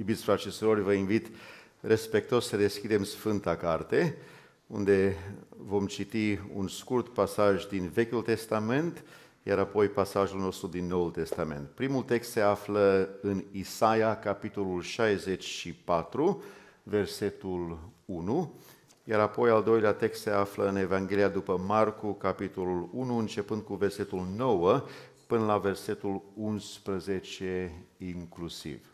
iubiți frate și surori, vă invit respectos să deschidem Sfânta Carte, unde vom citi un scurt pasaj din Vechiul Testament, iar apoi pasajul nostru din Noul Testament. Primul text se află în Isaia, capitolul 64, versetul 1, iar apoi al doilea text se află în Evanghelia după Marcu, capitolul 1, începând cu versetul 9 până la versetul 11 inclusiv.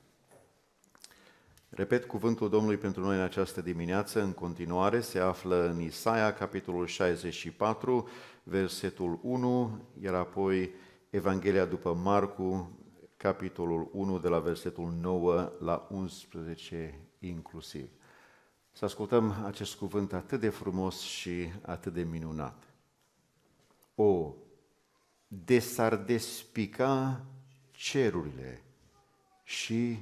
Repet cuvântul Domnului pentru noi în această dimineață, în continuare, se află în Isaia, capitolul 64, versetul 1, iar apoi Evanghelia după Marcu, capitolul 1, de la versetul 9 la 11 inclusiv. Să ascultăm acest cuvânt atât de frumos și atât de minunat. O, de s-ar despica cerurile și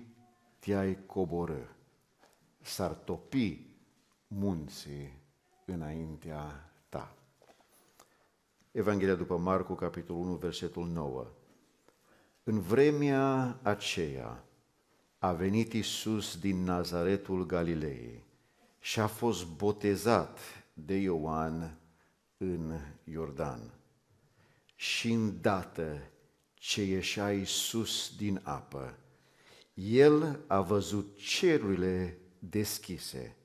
te-ai coborâ, s-ar topi munții înaintea ta. Evanghelia după Marcu, capitolul 1, versetul 9. În vremea aceea a venit Isus din Nazaretul Galilei și a fost botezat de Ioan în Iordan. Și îndată ce ieșea Isus din apă, el a văzut cerurile deschise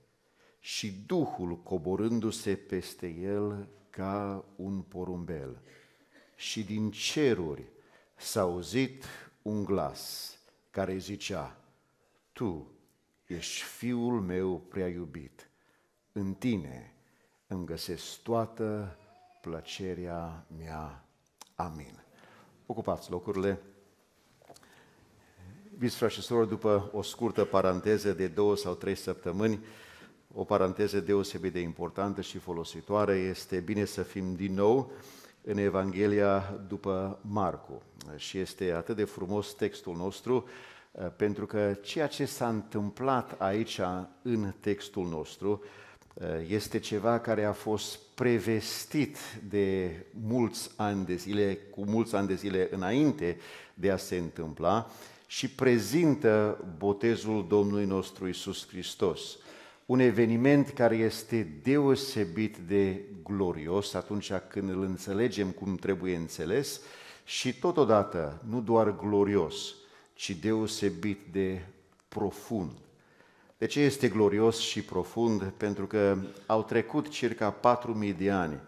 și Duhul coborându-se peste el ca un porumbel. Și din ceruri s-a auzit un glas care zicea, Tu ești fiul meu prea iubit, în tine îmi găsesc toată plăcerea mea. Amin. Ocupați locurile iubiți și după o scurtă paranteză de două sau trei săptămâni, o paranteză deosebit de importantă și folositoare, este bine să fim din nou în Evanghelia după Marcu. Și este atât de frumos textul nostru, pentru că ceea ce s-a întâmplat aici în textul nostru este ceva care a fost prevestit de mulți ani de zile, cu mulți ani de zile înainte de a se întâmpla și prezintă botezul Domnului nostru Isus Hristos. Un eveniment care este deosebit de glorios atunci când îl înțelegem cum trebuie înțeles și totodată nu doar glorios, ci deosebit de profund. De ce este glorios și profund? Pentru că au trecut circa 4.000 de ani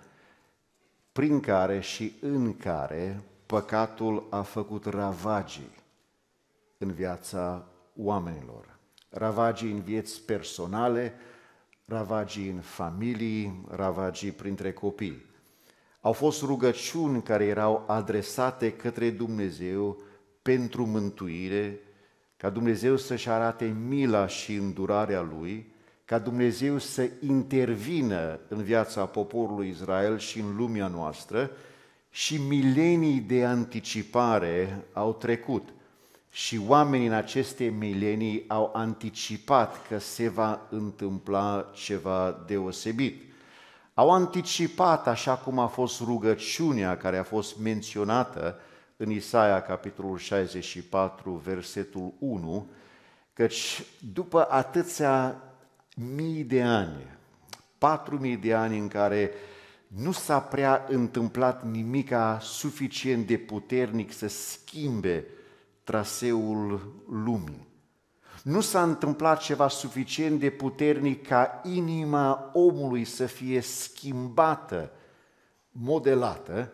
prin care și în care păcatul a făcut ravagii în viața oamenilor. Ravagii în vieți personale, ravagii în familii, ravagii printre copii. Au fost rugăciuni care erau adresate către Dumnezeu pentru mântuire, ca Dumnezeu să-și arate mila și îndurarea Lui, ca Dumnezeu să intervină în viața poporului Israel și în lumea noastră și milenii de anticipare au trecut – și oamenii în aceste milenii au anticipat că se va întâmpla ceva deosebit. Au anticipat, așa cum a fost rugăciunea care a fost menționată în Isaia, capitolul 64, versetul 1, căci după atâția mii de ani, patru mii de ani în care nu s-a prea întâmplat nimica suficient de puternic să schimbe traseul lumii. Nu s-a întâmplat ceva suficient de puternic ca inima omului să fie schimbată, modelată.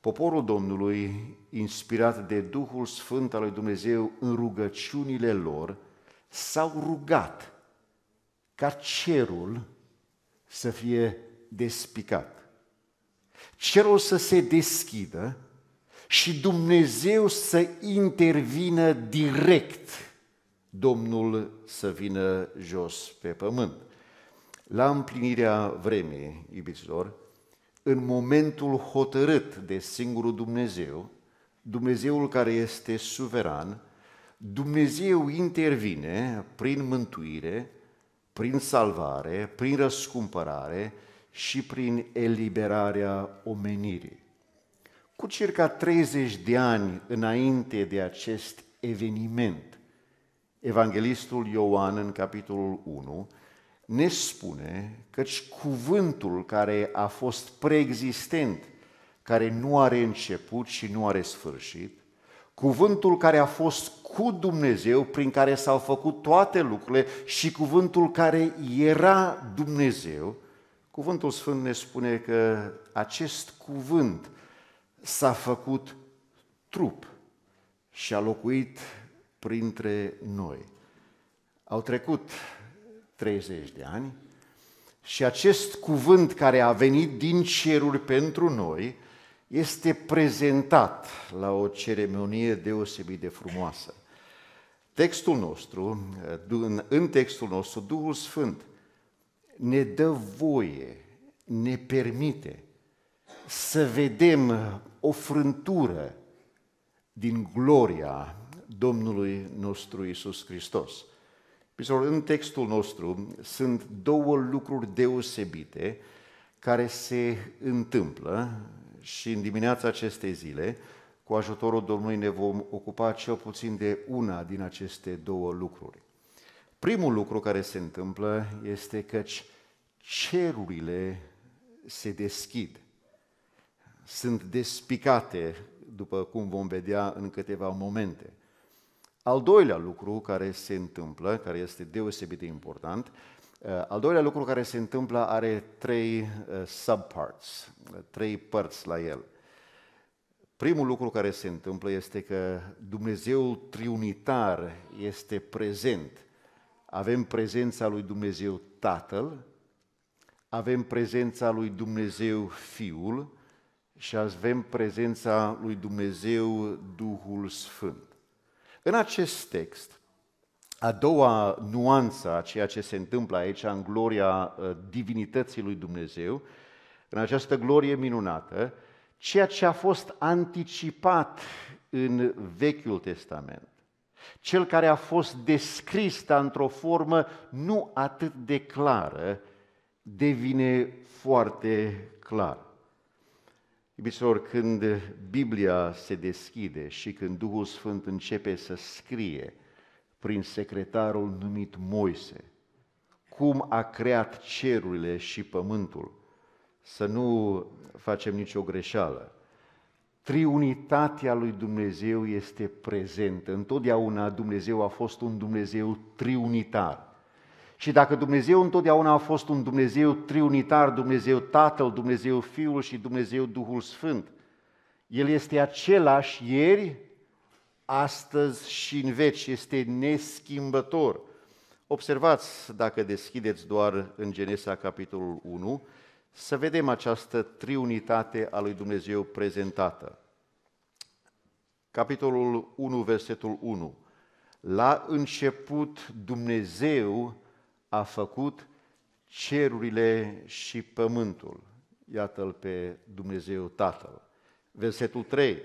Poporul Domnului, inspirat de Duhul Sfânt al lui Dumnezeu în rugăciunile lor, s-au rugat ca cerul să fie despicat. Cerul să se deschidă și Dumnezeu să intervină direct, Domnul să vină jos pe pământ. La împlinirea vremii, iubiților, în momentul hotărât de singurul Dumnezeu, Dumnezeul care este suveran, Dumnezeu intervine prin mântuire, prin salvare, prin răscumpărare și prin eliberarea omenirii. Cu circa 30 de ani înainte de acest eveniment, Evanghelistul Ioan, în capitolul 1, ne spune căci cuvântul care a fost preexistent, care nu are început și nu are sfârșit, cuvântul care a fost cu Dumnezeu, prin care s-au făcut toate lucrurile și cuvântul care era Dumnezeu, cuvântul Sfânt ne spune că acest cuvânt s-a făcut trup și a locuit printre noi. Au trecut 30 de ani și acest cuvânt care a venit din ceruri pentru noi este prezentat la o ceremonie deosebit de frumoasă. Textul nostru, în textul nostru, Duhul Sfânt ne dă voie, ne permite să vedem o frântură din gloria Domnului nostru Isus Hristos. Pisor, în textul nostru sunt două lucruri deosebite care se întâmplă și în dimineața acestei zile, cu ajutorul Domnului ne vom ocupa cel puțin de una din aceste două lucruri. Primul lucru care se întâmplă este că cerurile se deschid sunt despicate, după cum vom vedea în câteva momente. Al doilea lucru care se întâmplă, care este deosebit de important, uh, al doilea lucru care se întâmplă are trei uh, subparts, uh, trei părți la el. Primul lucru care se întâmplă este că Dumnezeul triunitar este prezent. Avem prezența lui Dumnezeu Tatăl, avem prezența lui Dumnezeu Fiul și avem prezența lui Dumnezeu, Duhul Sfânt. În acest text, a doua nuanță a ceea ce se întâmplă aici în gloria uh, divinității lui Dumnezeu, în această glorie minunată, ceea ce a fost anticipat în Vechiul Testament, cel care a fost descris dar într-o formă nu atât de clară, devine foarte clar. Iubiților, când Biblia se deschide și când Duhul Sfânt începe să scrie prin secretarul numit Moise, cum a creat cerurile și pământul, să nu facem nicio greșeală. Triunitatea lui Dumnezeu este prezentă. Întotdeauna Dumnezeu a fost un Dumnezeu triunitar. Și dacă Dumnezeu întotdeauna a fost un Dumnezeu triunitar, Dumnezeu Tatăl, Dumnezeu Fiul și Dumnezeu Duhul Sfânt, El este același ieri, astăzi și în veci, este neschimbător. Observați, dacă deschideți doar în Genesa, capitolul 1, să vedem această triunitate a lui Dumnezeu prezentată. Capitolul 1, versetul 1. La început Dumnezeu a făcut cerurile și pământul. Iată-l pe Dumnezeu Tatăl. Versetul 3.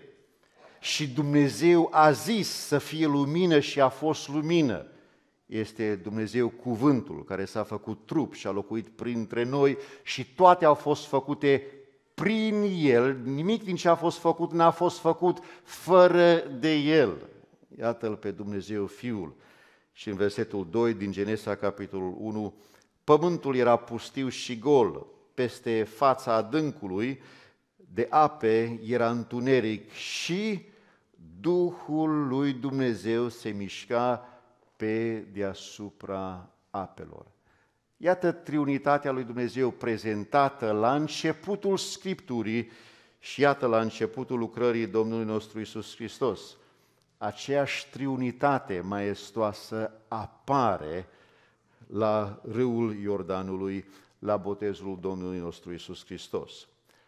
Și Dumnezeu a zis să fie lumină și a fost lumină. Este Dumnezeu cuvântul care s-a făcut trup și a locuit printre noi și toate au fost făcute prin El. Nimic din ce a fost făcut n-a fost făcut fără de El. Iată-l pe Dumnezeu Fiul și în versetul 2 din Genesa, capitolul 1, pământul era pustiu și gol, peste fața adâncului de ape era întuneric și Duhul lui Dumnezeu se mișca pe deasupra apelor. Iată triunitatea lui Dumnezeu prezentată la începutul Scripturii și iată la începutul lucrării Domnului nostru Isus Hristos aceeași triunitate maestoasă apare la râul Iordanului, la botezul Domnului nostru Isus Hristos.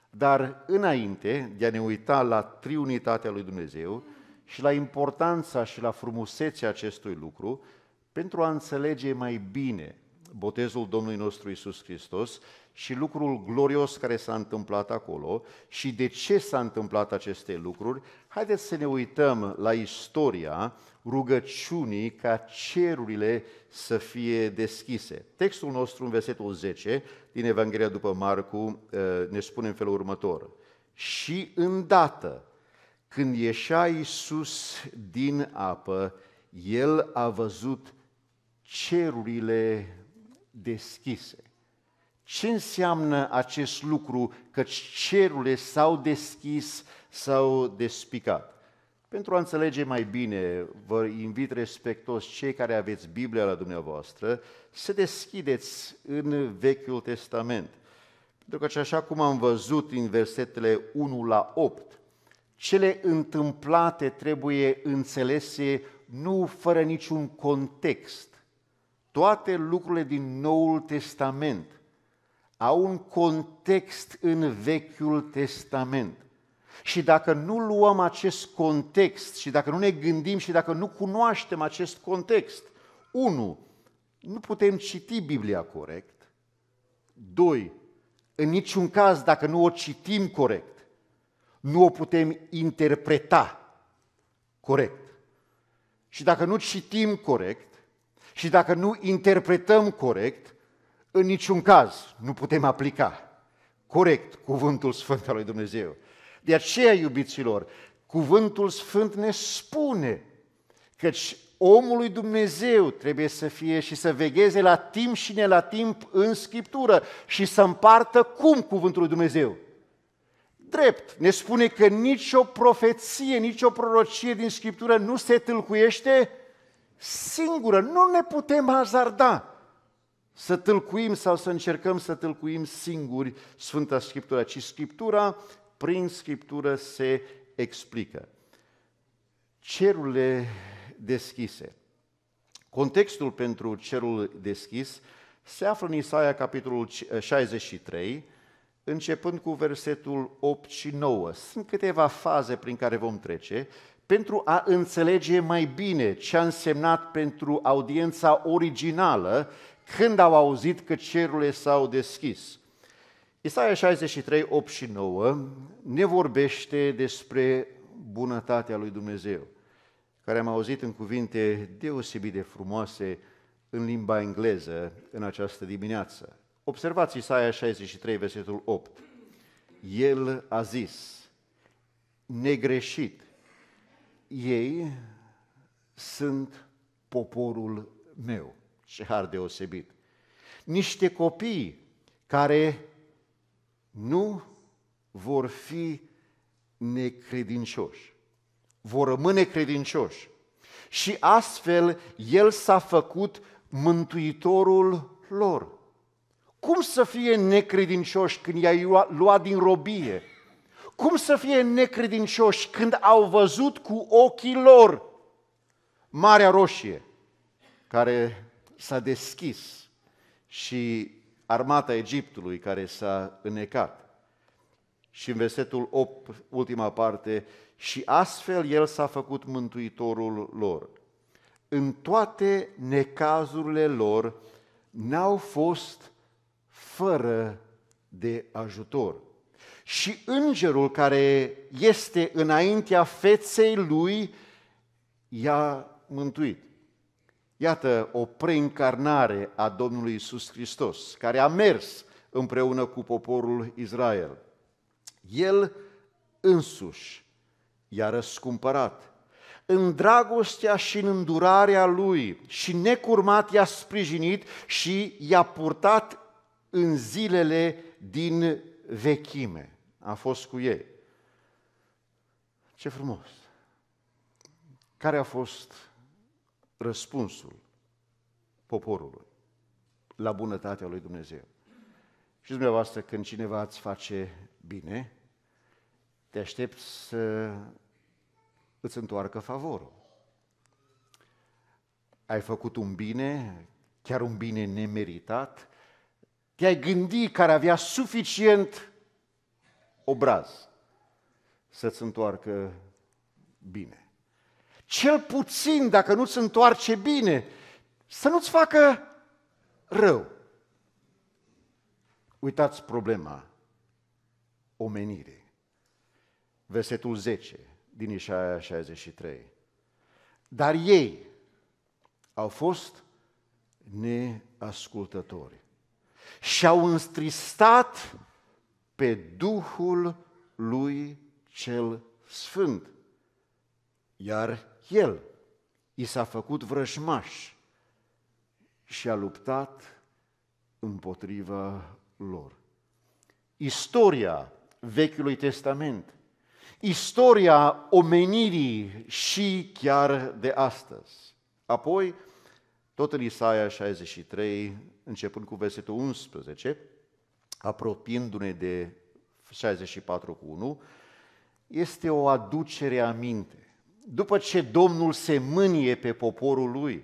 Dar înainte de a ne uita la triunitatea lui Dumnezeu și la importanța și la frumusețea acestui lucru, pentru a înțelege mai bine botezul Domnului nostru Isus Hristos, și lucrul glorios care s-a întâmplat acolo și de ce s-a întâmplat aceste lucruri, haideți să ne uităm la istoria rugăciunii ca cerurile să fie deschise. Textul nostru în versetul 10 din Evanghelia după Marcu eh, ne spune în felul următor. Și îndată, când ieșea Iisus din apă, el a văzut cerurile deschise. Ce înseamnă acest lucru că cerurile s-au deschis, s-au despicat? Pentru a înțelege mai bine, vă invit respectos cei care aveți Biblia la dumneavoastră să deschideți în Vechiul Testament. Pentru că așa cum am văzut în versetele 1 la 8, cele întâmplate trebuie înțelese nu fără niciun context. Toate lucrurile din Noul Testament – au un context în Vechiul Testament. Și dacă nu luăm acest context și dacă nu ne gândim și dacă nu cunoaștem acest context, unu, Nu putem citi Biblia corect. doi, În niciun caz, dacă nu o citim corect, nu o putem interpreta corect. Și dacă nu citim corect și dacă nu interpretăm corect, în niciun caz nu putem aplica corect cuvântul Sfânt al lui Dumnezeu. De aceea, iubiților, cuvântul Sfânt ne spune că omul lui Dumnezeu trebuie să fie și să vegheze la timp și ne la timp în Scriptură și să împartă cum cuvântul lui Dumnezeu. Drept, ne spune că nicio profeție, nicio prorocie din Scriptură nu se tâlcuiește singură. Nu ne putem hazarda să tâlcuim sau să încercăm să tâlcuim singuri Sfânta Scriptură, ci Scriptura prin Scriptură se explică. Cerurile deschise. Contextul pentru cerul deschis se află în Isaia capitolul 63, începând cu versetul 8 și 9. Sunt câteva faze prin care vom trece pentru a înțelege mai bine ce a însemnat pentru audiența originală când au auzit că cerurile s-au deschis. Isaia 63, 8 și 9 ne vorbește despre bunătatea lui Dumnezeu, care am auzit în cuvinte deosebit de frumoase în limba engleză în această dimineață. Observați Isaia 63, versetul 8. El a zis, negreșit, ei sunt poporul meu. Ce har deosebit! Niște copii care nu vor fi necredincioși, vor rămâne credincioși. Și astfel El s-a făcut mântuitorul lor. Cum să fie necredincioși când i-ai luat din robie? Cum să fie necredincioși când au văzut cu ochii lor Marea Roșie, care s-a deschis și armata Egiptului care s-a înecat? Și în versetul 8, ultima parte, și astfel el s-a făcut mântuitorul lor. În toate necazurile lor n-au fost fără de ajutor. Și îngerul care este înaintea feței lui i-a mântuit. Iată o preincarnare a Domnului Isus Hristos, care a mers împreună cu poporul Israel. El însuși i-a răscumpărat. În dragostea și în îndurarea lui și necurmat i-a sprijinit și i-a purtat în zilele din vechime. a fost cu ei. Ce frumos! Care a fost răspunsul poporului la bunătatea lui Dumnezeu? Și dumneavoastră, când cineva îți face bine, te aștept să îți întoarcă favorul. Ai făcut un bine, chiar un bine nemeritat, i-ai gândi care avea suficient obraz să-ți întoarcă bine. Cel puțin, dacă nu-ți întoarce bine, să nu-ți facă rău. Uitați problema omenirii. Versetul 10 din Isaia 63. Dar ei au fost neascultători și-au înstristat pe Duhul lui cel Sfânt. Iar el i s-a făcut vrăjmaș și a luptat împotriva lor. Istoria Vechiului Testament, istoria omenirii și chiar de astăzi. Apoi, tot în Isaia 63, începând cu versetul 11, apropiindu-ne de 64 cu 1, este o aducere a minte. După ce Domnul se mânie pe poporul lui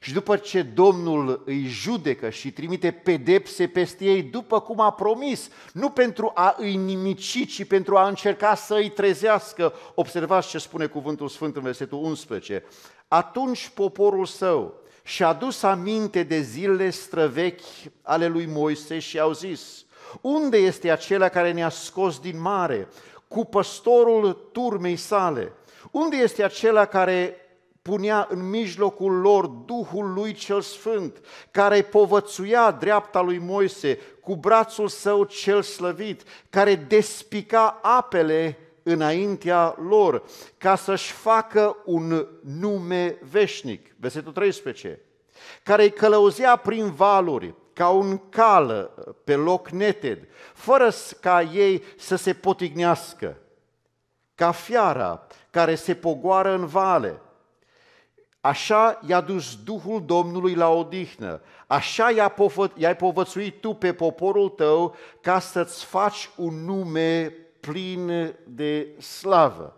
și după ce Domnul îi judecă și trimite pedepse peste ei, după cum a promis, nu pentru a îi nimici, ci pentru a încerca să îi trezească. Observați ce spune cuvântul Sfânt în versetul 11. Atunci poporul său, și a dus aminte de zilele străvechi ale lui Moise și au zis, unde este acela care ne-a scos din mare cu păstorul turmei sale? Unde este acela care punea în mijlocul lor Duhul lui cel Sfânt, care povățuia dreapta lui Moise cu brațul său cel slăvit, care despica apele înaintea lor, ca să-și facă un nume veșnic. Versetul 13 care îi călăuzea prin valuri, ca un cal uh, pe loc neted, fără ca ei să se potignească, ca fiara care se pogoară în vale. Așa i-a dus Duhul Domnului la odihnă, așa i-ai povățuit tu pe poporul tău ca să-ți faci un nume plin de slavă.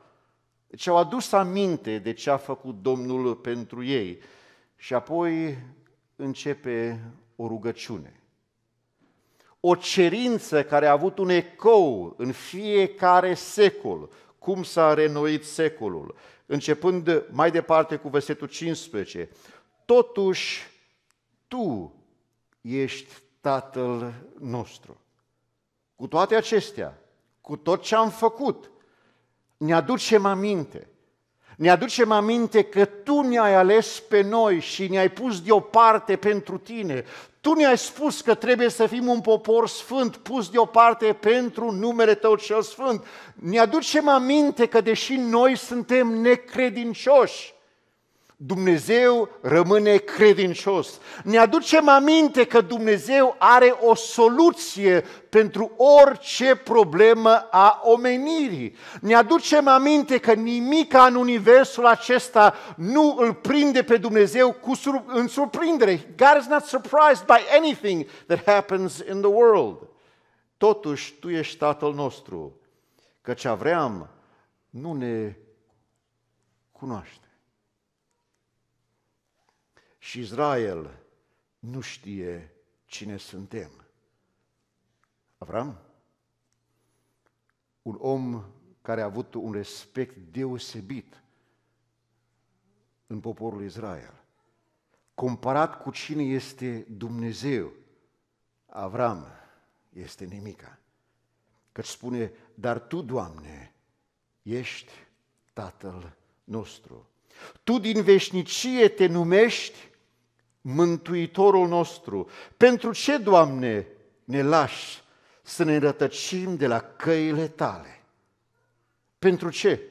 Deci au adus aminte de ce a făcut Domnul pentru ei și apoi începe o rugăciune. O cerință care a avut un ecou în fiecare secol, cum s-a renoit secolul. Începând mai departe cu versetul 15, totuși tu ești Tatăl nostru. Cu toate acestea, cu tot ce am făcut, ne aducem aminte. Ne aducem aminte că Tu ne-ai ales pe noi și ne-ai pus deoparte pentru Tine. Tu ne-ai spus că trebuie să fim un popor sfânt, pus deoparte pentru numele Tău cel sfânt. Ne aducem aminte că deși noi suntem necredincioși, Dumnezeu rămâne credincios. Ne aducem aminte că Dumnezeu are o soluție pentru orice problemă a omenirii. Ne aducem aminte că nimic în universul acesta nu îl prinde pe Dumnezeu cu sur- în surprindere. God is not surprised by anything that happens in the world. Totuși, Tu ești Tatăl nostru, căci Avream nu ne cunoaște și Israel nu știe cine suntem. Avram, un om care a avut un respect deosebit în poporul Israel, comparat cu cine este Dumnezeu, Avram este nimica. Căci spune, dar Tu, Doamne, ești Tatăl nostru. Tu din veșnicie te numești Mântuitorul nostru, pentru ce, Doamne, ne lași să ne rătăcim de la căile Tale? Pentru ce?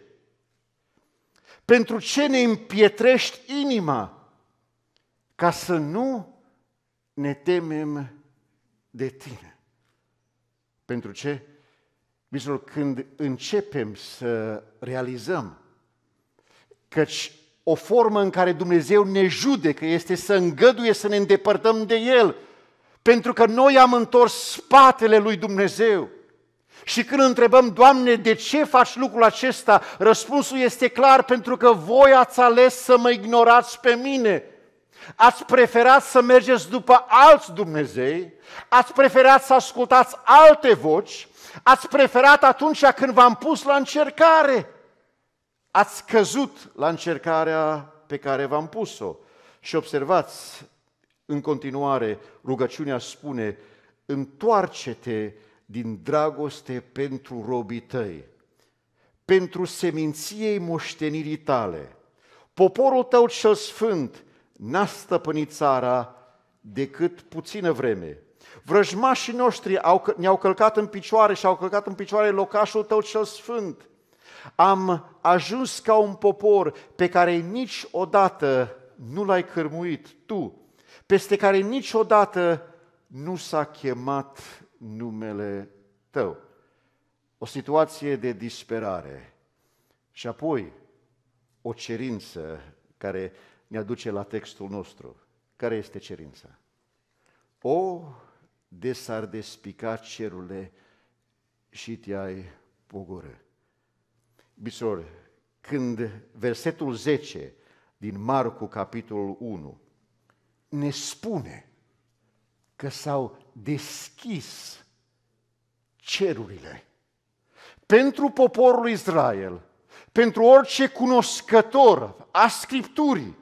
Pentru ce ne împietrești inima? Ca să nu ne temem de Tine. Pentru ce? Mijlocul când începem să realizăm căci o formă în care Dumnezeu ne judecă este să îngăduie să ne îndepărtăm de El, pentru că noi am întors spatele lui Dumnezeu. Și când întrebăm, Doamne, de ce faci lucrul acesta? Răspunsul este clar, pentru că voi ați ales să mă ignorați pe mine. Ați preferat să mergeți după alți Dumnezei, ați preferat să ascultați alte voci, ați preferat atunci când v-am pus la încercare ați căzut la încercarea pe care v-am pus-o. Și observați, în continuare, rugăciunea spune, întoarce-te din dragoste pentru robii tăi, pentru seminției moștenirii tale. Poporul tău cel sfânt n-a stăpânit țara decât puțină vreme. Vrăjmașii noștri ne-au călcat în picioare și au călcat în picioare locașul tău cel sfânt – am ajuns ca un popor pe care niciodată nu l-ai cărmuit tu, peste care niciodată nu s-a chemat numele tău. O situație de disperare și apoi o cerință care ne aduce la textul nostru. Care este cerința? O, de s-ar despica cerule și te-ai pogorât. Bisor, când versetul 10 din Marcu, capitolul 1, ne spune că s-au deschis cerurile pentru poporul Israel, pentru orice cunoscător a Scripturii,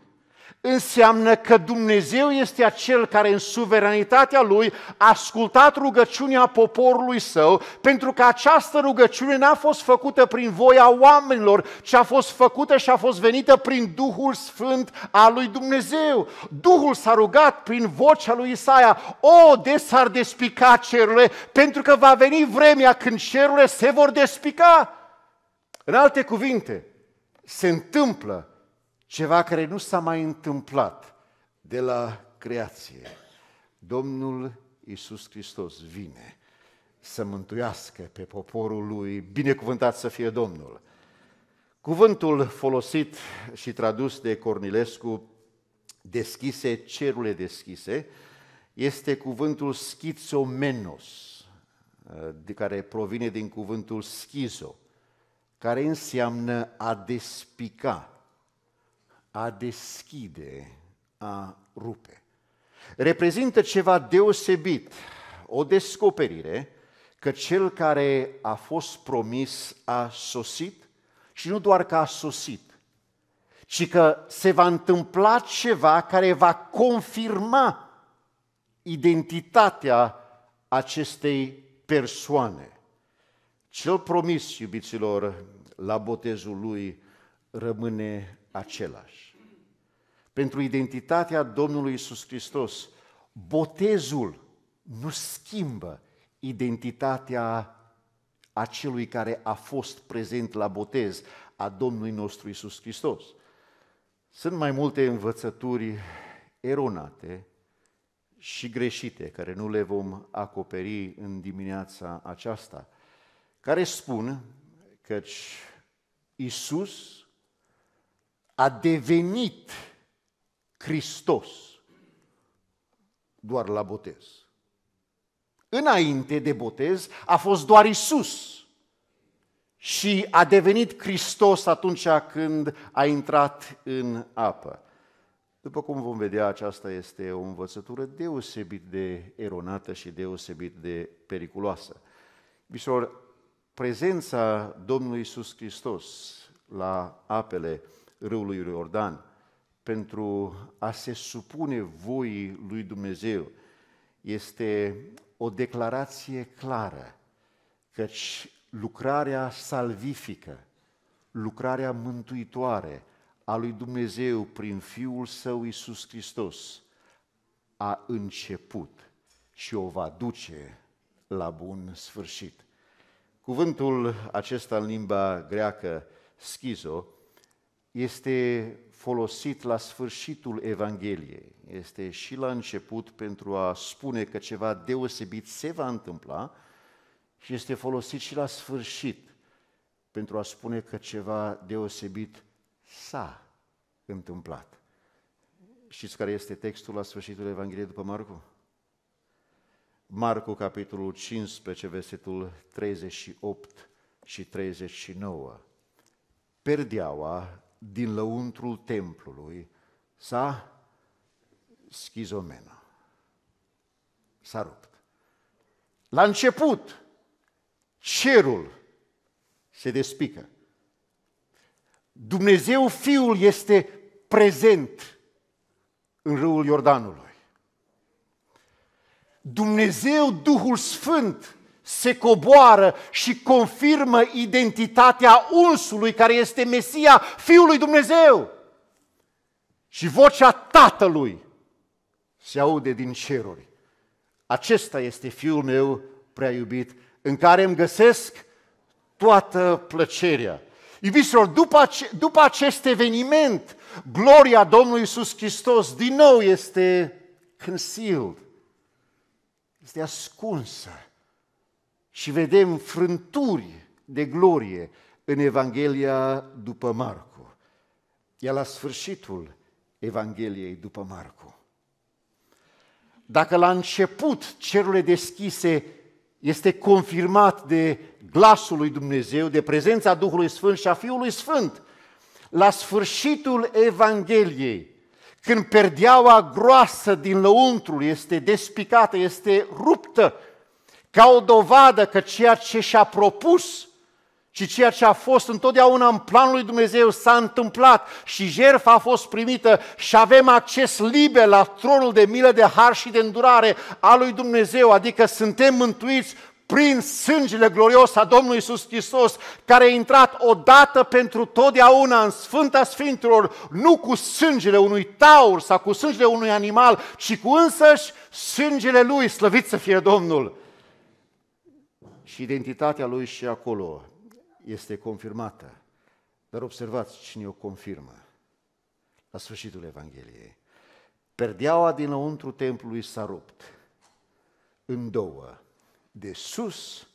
înseamnă că Dumnezeu este acel care în suveranitatea lui a ascultat rugăciunea poporului său, pentru că această rugăciune n-a fost făcută prin voia oamenilor, ci a fost făcută și a fost venită prin Duhul Sfânt al lui Dumnezeu. Duhul s-a rugat prin vocea lui Isaia, o, de s-ar despica cerurile, pentru că va veni vremea când cerurile se vor despica. În alte cuvinte, se întâmplă ceva care nu s-a mai întâmplat de la creație. Domnul Iisus Hristos vine să mântuiască pe poporul lui, binecuvântat să fie Domnul. Cuvântul folosit și tradus de Cornilescu, deschise, cerule deschise, este cuvântul schizomenos, de care provine din cuvântul schizo, care înseamnă a despica, a deschide, a rupe. Reprezintă ceva deosebit, o descoperire că cel care a fost promis a sosit și nu doar că a sosit, ci că se va întâmpla ceva care va confirma identitatea acestei persoane. Cel promis, iubiților, la botezul lui rămâne același. Pentru identitatea Domnului Isus Hristos, botezul nu schimbă identitatea acelui care a fost prezent la botez, a Domnului nostru Isus Hristos. Sunt mai multe învățături eronate și greșite, care nu le vom acoperi în dimineața aceasta, care spun că Isus a devenit Hristos doar la botez. Înainte de botez a fost doar Isus și a devenit Hristos atunci când a intrat în apă. După cum vom vedea, aceasta este o învățătură deosebit de eronată și deosebit de periculoasă. Bisor, prezența Domnului Isus Hristos la apele râului Iordan, pentru a se supune voii lui Dumnezeu, este o declarație clară, căci lucrarea salvifică, lucrarea mântuitoare a lui Dumnezeu prin Fiul Său Isus Hristos a început și o va duce la bun sfârșit. Cuvântul acesta în limba greacă, schizo, este folosit la sfârșitul Evangheliei, este și la început pentru a spune că ceva deosebit se va întâmpla și este folosit și la sfârșit pentru a spune că ceva deosebit s-a întâmplat. Știți care este textul la sfârșitul Evangheliei după Marcu? Marcu, capitolul 15, versetul 38 și 39. Perdeaua din lăuntrul templului s-a schizomena. S-a rupt. La început, cerul se despică. Dumnezeu Fiul este prezent în râul Iordanului. Dumnezeu Duhul Sfânt se coboară și confirmă identitatea unsului care este Mesia, Fiul lui Dumnezeu. Și vocea Tatălui se aude din ceruri. Acesta este Fiul meu prea iubit, în care îmi găsesc toată plăcerea. Iubiților, după, după acest eveniment, gloria Domnului Iisus Hristos din nou este concealed, este ascunsă și vedem frânturi de glorie în Evanghelia după Marcu. E la sfârșitul Evangheliei după Marcu. Dacă la început cerurile deschise este confirmat de glasul lui Dumnezeu, de prezența Duhului Sfânt și a Fiului Sfânt, la sfârșitul Evangheliei, când perdeaua groasă din lăuntrul este despicată, este ruptă, ca o dovadă că ceea ce și-a propus și ceea ce a fost întotdeauna în planul lui Dumnezeu s-a întâmplat și jertfa a fost primită și avem acces liber la tronul de milă, de har și de îndurare a lui Dumnezeu, adică suntem mântuiți prin sângele glorios a Domnului Iisus Hristos, care a intrat odată pentru totdeauna în Sfânta Sfinților, nu cu sângele unui taur sau cu sângele unui animal, ci cu însăși sângele Lui, slăvit să fie Domnul. Și identitatea lui și acolo este confirmată. Dar observați cine o confirmă. La sfârșitul Evangheliei. Perdeaua dinăuntru templului s-a rupt în două, de sus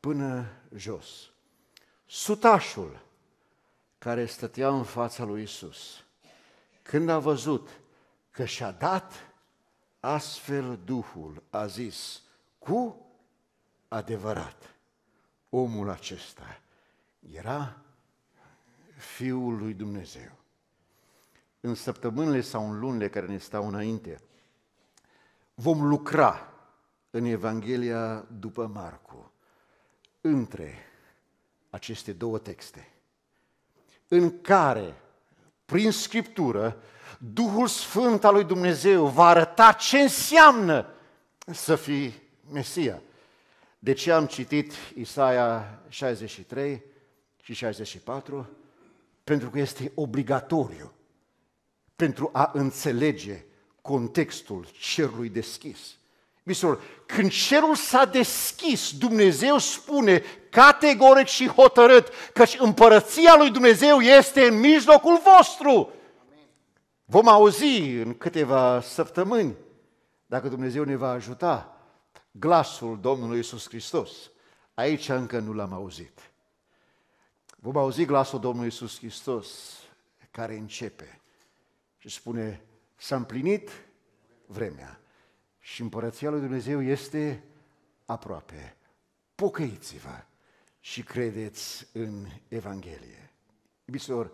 până jos. Sutașul care stătea în fața lui Isus, când a văzut că și-a dat astfel Duhul, a zis, cu adevărat. Omul acesta era Fiul lui Dumnezeu. În săptămânile sau în lunile care ne stau înainte, vom lucra în Evanghelia după Marcu, între aceste două texte, în care, prin Scriptură, Duhul Sfânt al lui Dumnezeu va arăta ce înseamnă să fii Mesia. De ce am citit Isaia 63 și 64? Pentru că este obligatoriu pentru a înțelege contextul cerului deschis. Biserul, când cerul s-a deschis, Dumnezeu spune categoric și hotărât că împărăția lui Dumnezeu este în mijlocul vostru. Vom auzi în câteva săptămâni, dacă Dumnezeu ne va ajuta, glasul Domnului Isus Hristos. Aici încă nu l-am auzit. Vom auzi glasul Domnului Isus Hristos care începe și spune, s-a împlinit vremea și împărăția lui Dumnezeu este aproape. Pocăiți-vă și credeți în Evanghelie. Iubiților,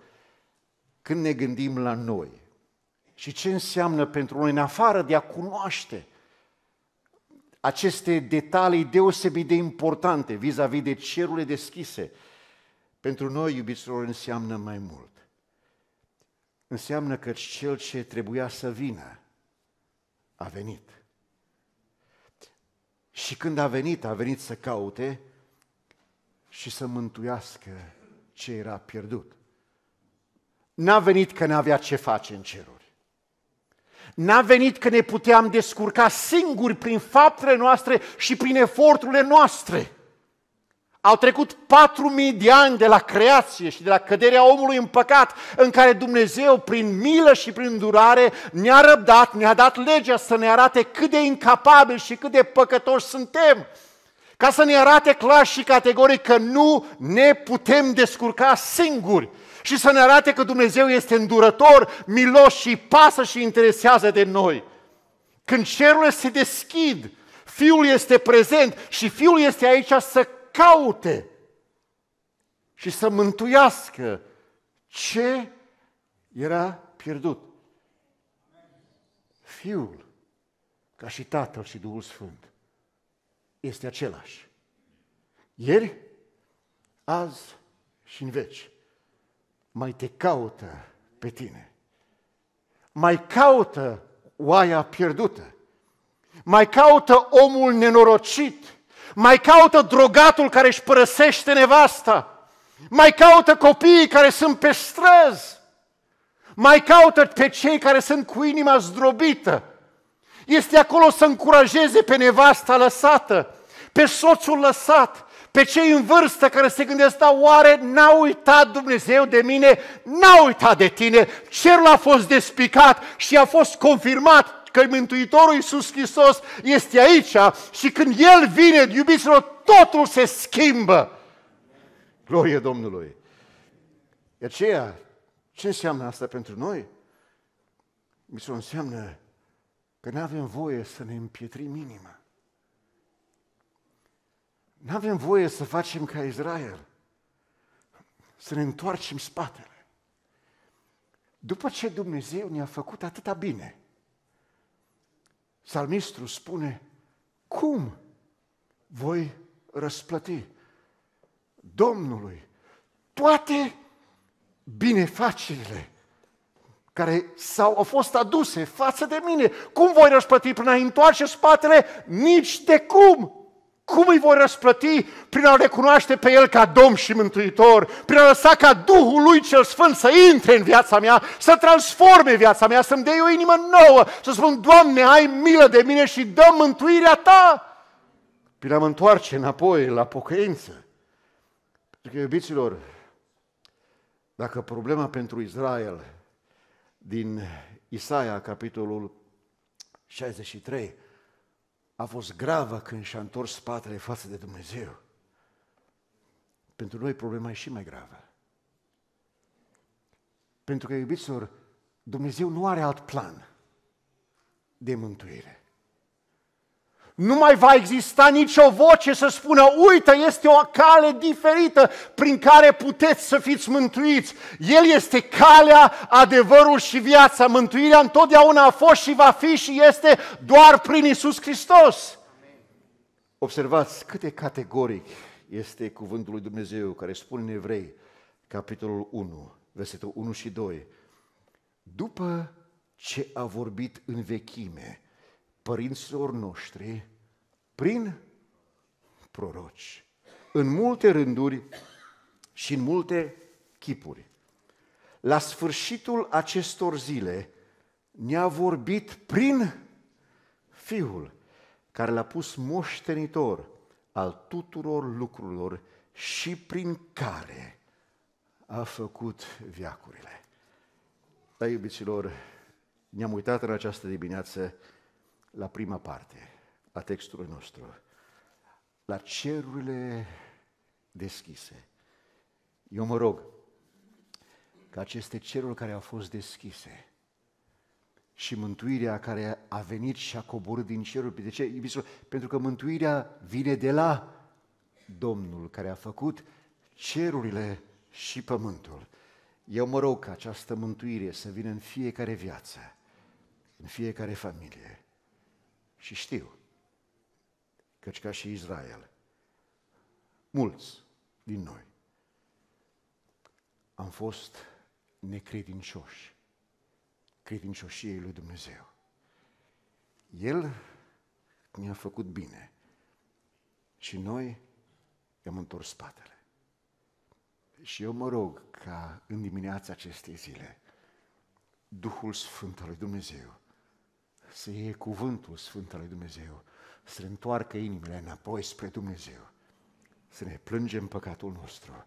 când ne gândim la noi și ce înseamnă pentru noi, în afară de a cunoaște aceste detalii deosebit de importante vis-a-vis de cerurile deschise, pentru noi, iubiților, înseamnă mai mult. Înseamnă că cel ce trebuia să vină a venit. Și când a venit, a venit să caute și să mântuiască ce era pierdut. N-a venit că n-avea ce face în ceruri. N-a venit că ne puteam descurca singuri prin faptele noastre și prin eforturile noastre. Au trecut 4.000 de ani de la creație și de la căderea omului în păcat, în care Dumnezeu, prin milă și prin durare, ne-a răbdat, ne-a dat legea să ne arate cât de incapabili și cât de păcătoși suntem, ca să ne arate clar și categoric că nu ne putem descurca singuri și să ne arate că Dumnezeu este îndurător, milos și pasă și interesează de noi. Când cerurile se deschid, Fiul este prezent și Fiul este aici să caute și să mântuiască ce era pierdut. Fiul, ca și Tatăl și Duhul Sfânt, este același. Ieri, azi și în veci mai te caută pe tine. Mai caută oaia pierdută. Mai caută omul nenorocit. Mai caută drogatul care își părăsește nevasta. Mai caută copiii care sunt pe străzi. Mai caută pe cei care sunt cu inima zdrobită. Este acolo să încurajeze pe nevasta lăsată, pe soțul lăsat, pe cei în vârstă care se gândesc, da, oare n-a uitat Dumnezeu de mine, n-a uitat de tine, cerul a fost despicat și a fost confirmat că Mântuitorul Iisus Hristos este aici și când El vine, iubiților, totul se schimbă. Glorie Domnului! De aceea, ce înseamnă asta pentru noi? se înseamnă că nu avem voie să ne împietrim inima. Nu avem voie să facem ca Israel, să ne întoarcem spatele. După ce Dumnezeu ne-a făcut atâta bine, salmistru spune, cum voi răsplăti Domnului toate binefacerile care s-au au fost aduse față de mine. Cum voi răsplăti până întoarce spatele? Nici de cum! Cum îi voi răsplăti? Prin a recunoaște pe El ca Domn și Mântuitor, prin a lăsa ca Duhul Lui cel Sfânt să intre în viața mea, să transforme viața mea, să-mi dea o inimă nouă, să spun, Doamne, ai milă de mine și dă mântuirea Ta! Prin a mă întoarce înapoi la pocăință. Pentru că, iubiților, dacă problema pentru Israel din Isaia, capitolul 63, a fost gravă când și-a întors spatele față de Dumnezeu, pentru noi problema e și mai gravă. Pentru că, iubiților, Dumnezeu nu are alt plan de mântuire nu mai va exista nicio voce să spună, uite, este o cale diferită prin care puteți să fiți mântuiți. El este calea, adevărul și viața. Mântuirea întotdeauna a fost și va fi și este doar prin Isus Hristos. Observați cât de categoric este cuvântul lui Dumnezeu care spune în Evrei, capitolul 1, versetul 1 și 2. După ce a vorbit în vechime, părinților noștri prin proroci, în multe rânduri și în multe chipuri. La sfârșitul acestor zile ne-a vorbit prin Fiul, care l-a pus moștenitor al tuturor lucrurilor și prin care a făcut viacurile. Da iubiților, ne-am uitat în această dimineață la prima parte a textului nostru, la cerurile deschise. Eu mă rog că aceste ceruri care au fost deschise și mântuirea care a venit și a coborât din ceruri, de ce, iubiților? Pentru că mântuirea vine de la Domnul care a făcut cerurile și pământul. Eu mă rog ca această mântuire să vină în fiecare viață, în fiecare familie, și știu, căci ca și Israel, mulți din noi am fost necredincioși credincioșiei lui Dumnezeu. El ne-a făcut bine și noi i-am întors spatele. Și eu mă rog ca în dimineața acestei zile Duhul Sfânt al lui Dumnezeu să iei cuvântul Sfânt al lui Dumnezeu, să ne întoarcă inimile înapoi spre Dumnezeu, să ne plângem păcatul nostru,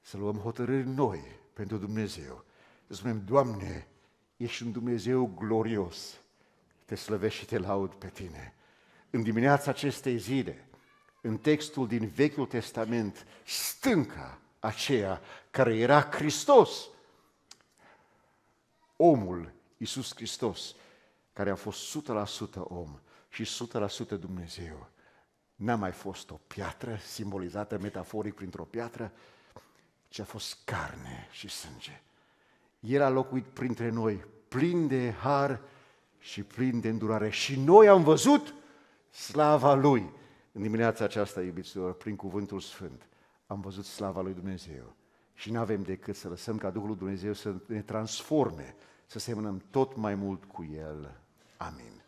să luăm hotărâri noi pentru Dumnezeu, să spunem, Doamne, ești un Dumnezeu glorios, te slăvești și te laud pe Tine. În dimineața acestei zile, în textul din Vechiul Testament, stânca aceea care era Hristos, omul Iisus Hristos, care a fost 100% om și 100% Dumnezeu, n-a mai fost o piatră, simbolizată metaforic printr-o piatră, ci a fost carne și sânge. El a locuit printre noi, plin de har și plin de îndurare. Și noi am văzut slava Lui. În dimineața aceasta, iubiților, prin cuvântul Sfânt, am văzut slava Lui Dumnezeu. Și nu avem decât să lăsăm ca Duhul Dumnezeu să ne transforme, să semănăm tot mai mult cu El. Amen.